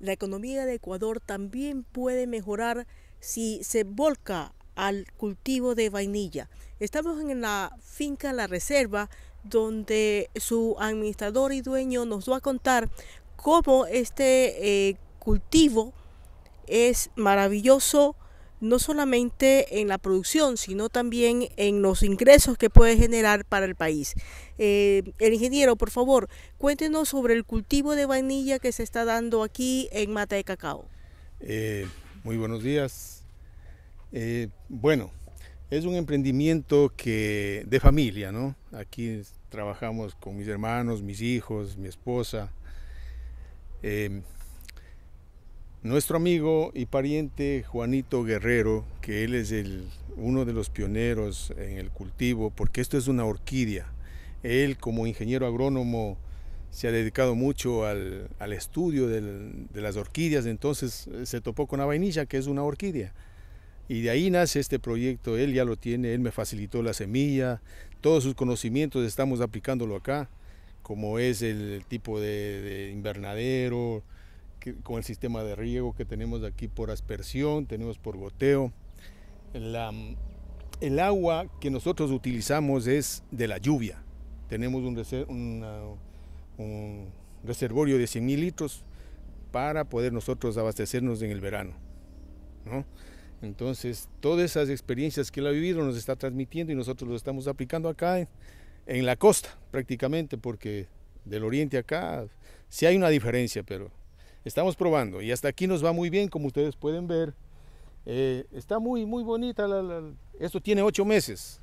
La economía de Ecuador también puede mejorar si se volca al cultivo de vainilla. Estamos en la finca La Reserva, donde su administrador y dueño nos va a contar cómo este eh, cultivo es maravilloso no solamente en la producción, sino también en los ingresos que puede generar para el país. Eh, el ingeniero, por favor, cuéntenos sobre el cultivo de vainilla que se está dando aquí en Mata de Cacao. Eh, muy buenos días. Eh, bueno, es un emprendimiento que de familia, ¿no? Aquí trabajamos con mis hermanos, mis hijos, mi esposa. Nuestro amigo y pariente Juanito Guerrero, que él es el, uno de los pioneros en el cultivo, porque esto es una orquídea. Él como ingeniero agrónomo se ha dedicado mucho al, estudio de las orquídeas, entonces eh, se topó con la vainilla, que es una orquídea. Y de ahí nace este proyecto, él ya lo tiene, él me facilitó la semilla, todos sus conocimientos estamos aplicándolo acá, como es el tipo de invernadero, con el sistema de riego que tenemos aquí por aspersión, tenemos por goteo. La, el agua que nosotros utilizamos es de la lluvia. Tenemos un, un reservorio de 100 mil litros para poder nosotros abastecernos en el verano. Entonces, todas esas experiencias que él ha vivido nos está transmitiendo y nosotros lo estamos aplicando acá en, en la costa prácticamente, porque del oriente acá sí hay una diferencia, pero Estamos probando y hasta aquí nos va muy bien, como ustedes pueden ver. Eh, está muy, muy bonita. esto tiene ocho meses.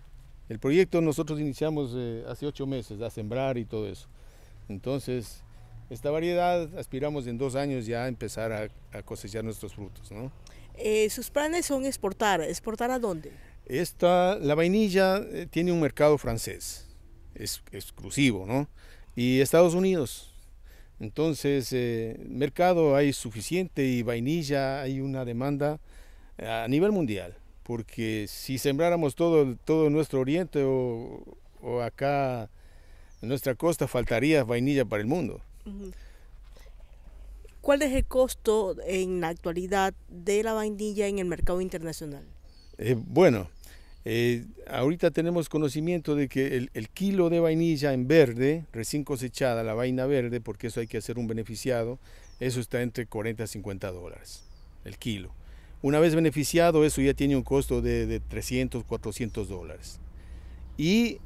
El proyecto nosotros iniciamos eh, hace ocho meses a sembrar y todo eso. Entonces, esta variedad aspiramos en dos años ya a empezar a, cosechar nuestros frutos. ¿no? Eh, ¿Sus planes son exportar? ¿Exportar a dónde? Esta, la vainilla tiene un mercado francés, es exclusivo, ¿no? Y Estados Unidos, entonces, eh, mercado hay suficiente y vainilla hay una demanda eh, a nivel mundial, porque si sembráramos todo, todo nuestro oriente o, acá en nuestra costa, faltaría vainilla para el mundo. ¿Cuál es el costo en la actualidad de la vainilla en el mercado internacional? Eh, bueno, eh, ahorita tenemos conocimiento de que el, kilo de vainilla en verde, recién cosechada, la vaina verde, porque eso hay que hacer un beneficiado, eso está entre 40 y 50 dólares el kilo. Una vez beneficiado, eso ya tiene un costo de, 300, 400 dólares. Y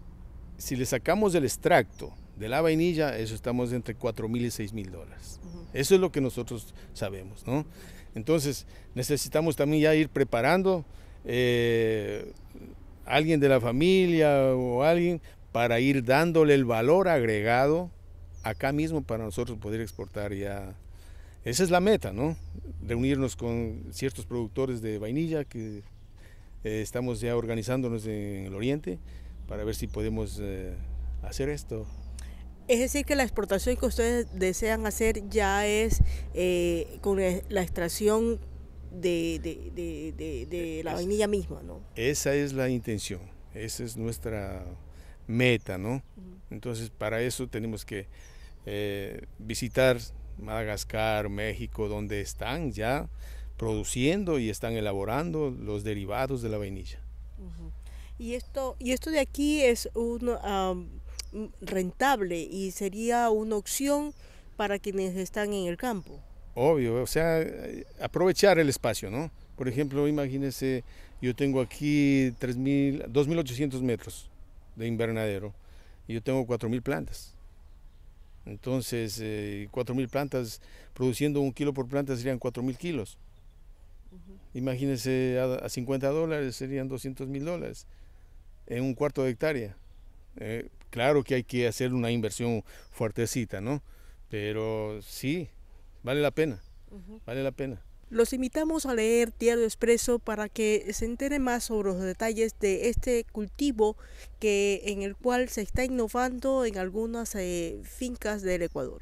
si le sacamos el extracto de la vainilla, eso estamos entre $4.000 mil y $6.000. mil dólares. Eso es lo que nosotros sabemos, ¿no? Entonces, necesitamos también ya ir preparando. Eh, alguien de la familia o alguien para ir dándole el valor agregado acá mismo para nosotros poder exportar ya. Esa es la meta, ¿no? Reunirnos con ciertos productores de vainilla que eh, estamos ya organizándonos en el oriente para ver si podemos eh, hacer esto. Es decir, que la exportación que ustedes desean hacer ya es eh, con la extracción de, de, eh, la vainilla misma, ¿no? Esa es la intención, esa es nuestra meta, ¿no? Entonces, para eso tenemos que eh, visitar Madagascar, México, donde están ya produciendo y están elaborando los derivados de la vainilla. Y esto, y esto de aquí es uno rentable y sería una opción para quienes están en el campo. Obvio, o sea, aprovechar el espacio, ¿no? Por ejemplo, imagínese, yo tengo aquí 2.800 metros de invernadero y yo tengo 4.000 plantas. Entonces, eh, 4.000 plantas, produciendo un kilo por planta serían 4.000 kilos. Imagínese a, 50 dólares serían 200.000 dólares en un cuarto de hectárea. Eh, claro que hay que hacer una inversión fuertecita, ¿no? Pero sí, Vale la pena, vale la pena. Los invitamos a leer Diario Expreso para que se entere más sobre los detalles de este cultivo que en el cual se está innovando en algunas eh, fincas del Ecuador.